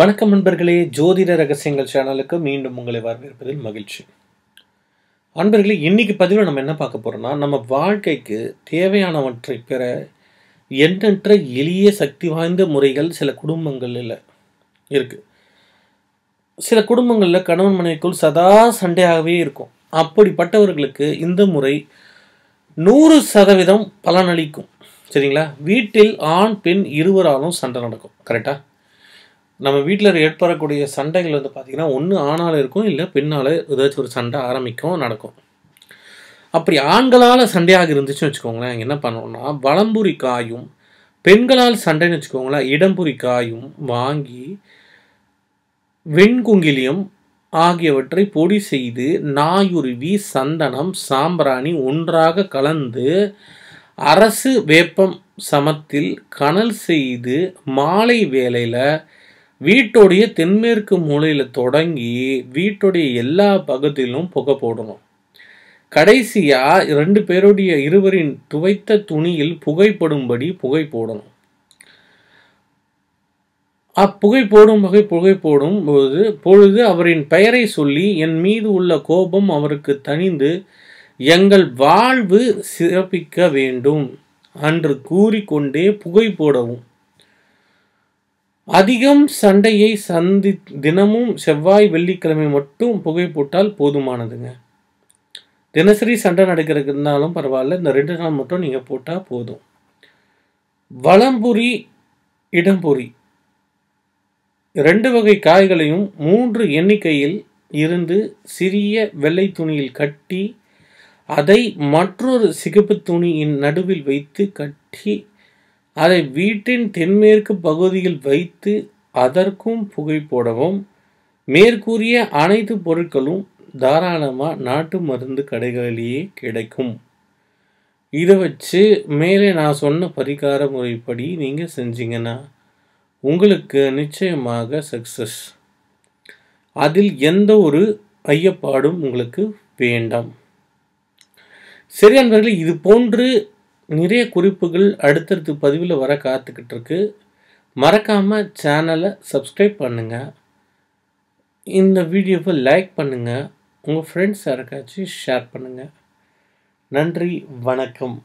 வணக்கம் நண்பர்களே ஜோதிட ரகசியங்கள் சேனலுக்கு மீண்டும் உங்களை வரவேற்பதில் மகிழ்ச்சி அன்பர்களே இன்னைக்கு பதிவில் நம்ம என்ன பார்க்க போகிறோம்னா நம்ம வாழ்க்கைக்கு தேவையானவற்றை பெற எண்ணற்ற எளிய சக்தி வாய்ந்த முறைகள் சில குடும்பங்களில் இருக்குது சில குடும்பங்களில் கணவன் மனைவிக்குள் சதா சண்டையாகவே இருக்கும் அப்படிப்பட்டவர்களுக்கு இந்த முறை நூறு சதவீதம் பலனளிக்கும் சரிங்களா வீட்டில் ஆண் பெண் இருவராலும் சண்டை நடக்கும் கரெக்டாக நம்ம வீட்டில் ஏற்படக்கூடிய சண்டைகள் வந்து பார்த்திங்கன்னா ஒன்று ஆணால் இருக்கும் இல்லை பெண்ணால் ஏதாச்சும் ஒரு சண்டை ஆரம்பிக்கும் நடக்கும் அப்படி ஆண்களால் சண்டையாக இருந்துச்சுன்னு வச்சுக்கோங்களேன் என்ன பண்ணோம்னா வளம்புரி காயும் பெண்களால் சண்டைன்னு வச்சுக்கோங்களேன் இடம்புரி காயும் வாங்கி வெண்குங்கிலியம் ஆகியவற்றை பொடி செய்து நாயுருவி சந்தனம் சாம்பிராணி ஒன்றாக கலந்து அரசு வேப்பம் சமத்தில் கனல் செய்து மாலை வேலையில் வீட்டோடைய தென்மேற்கு மூலையில் தொடங்கி வீட்டுடைய எல்லா பகுதியிலும் புகை போடணும் கடைசியாக ரெண்டு பேருடைய இருவரின் துவைத்த துணியில் புகைப்படும்படி புகை போடணும் அப்புகை போடும் வகை புகை போடும் போது பொழுது அவரின் பெயரை சொல்லி என் மீது உள்ள கோபம் அவருக்கு தணிந்து எங்கள் வாழ்வு சிறப்பிக்க வேண்டும் அன்று கூறிக்கொண்டே புகை போடவும் அதிகம் சண்டையை சந்தி தினமும் செவ்வாய் வெள்ளிக்கிழமை மட்டும் புகை போட்டால் போதுமானதுங்க தினசரி சண்டை நடக்கிறதுனாலும் பரவாயில்ல இந்த ரெண்டு நாள் மட்டும் நீங்கள் போட்டால் போதும் வளம்புரி இடம்புரி ரெண்டு வகை காய்களையும் மூன்று எண்ணிக்கையில் இருந்து சிறிய வெள்ளை துணியில் கட்டி அதை மற்றொரு சிகப்பு துணியின் நடுவில் வைத்து கட்டி அதை வீட்டின் தென்மேற்கு பகுதியில் வைத்து அதற்கும் புகை போடவும் மேற்கூறிய அனைத்து பொருட்களும் தாராளமாக நாட்டு மருந்து கடைகளிலேயே கிடைக்கும் இதை வச்சு மேலே நான் சொன்ன பரிகார முறைப்படி நீங்கள் செஞ்சீங்கன்னா உங்களுக்கு நிச்சயமாக சக்ஸஸ் அதில் எந்த ஒரு ஐயப்பாடும் உங்களுக்கு வேண்டாம் சரி அன்பர்களே இது போன்று நிறைய குறிப்புகள் அடுத்தடுத்து பதிவில் வர காத்துக்கிட்டு இருக்கு மறக்காமல் சேனலை சப்ஸ்கிரைப் பண்ணுங்கள் இந்த வீடியோவை லைக் பண்ணுங்கள் உங்கள் ஃப்ரெண்ட்ஸ் யாருக்காச்சும் ஷேர் பண்ணுங்கள் நன்றி வணக்கம்